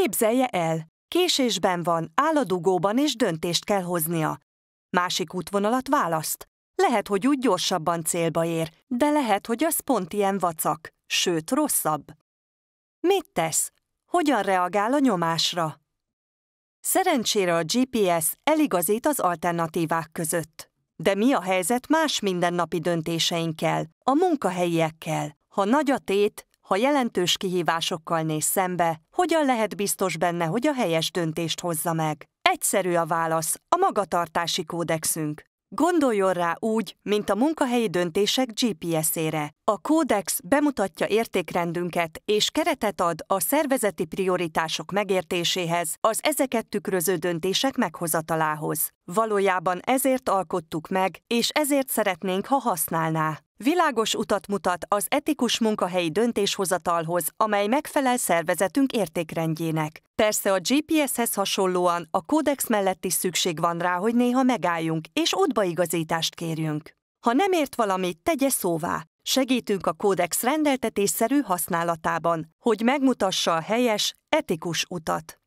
Képzelje el, késésben van, áll a dugóban és döntést kell hoznia. Másik útvonalat választ. Lehet, hogy úgy gyorsabban célba ér, de lehet, hogy az pont ilyen vacak, sőt rosszabb. Mit tesz? Hogyan reagál a nyomásra? Szerencsére a GPS eligazít az alternatívák között. De mi a helyzet más mindennapi döntéseinkkel, a munkahelyiekkel? Ha nagy a tét, ha jelentős kihívásokkal néz szembe, hogyan lehet biztos benne, hogy a helyes döntést hozza meg? Egyszerű a válasz, a magatartási kódexünk. Gondoljon rá úgy, mint a munkahelyi döntések GPS-ére. A kódex bemutatja értékrendünket és keretet ad a szervezeti prioritások megértéséhez, az ezeket tükröző döntések meghozatalához. Valójában ezért alkottuk meg, és ezért szeretnénk, ha használná. Világos utat mutat az etikus munkahelyi döntéshozatalhoz, amely megfelel szervezetünk értékrendjének. Persze a GPS-hez hasonlóan a kódex mellett is szükség van rá, hogy néha megálljunk és útbaigazítást kérjünk. Ha nem ért valamit, tegye szóvá. Segítünk a kódex rendeltetésszerű használatában, hogy megmutassa a helyes, etikus utat.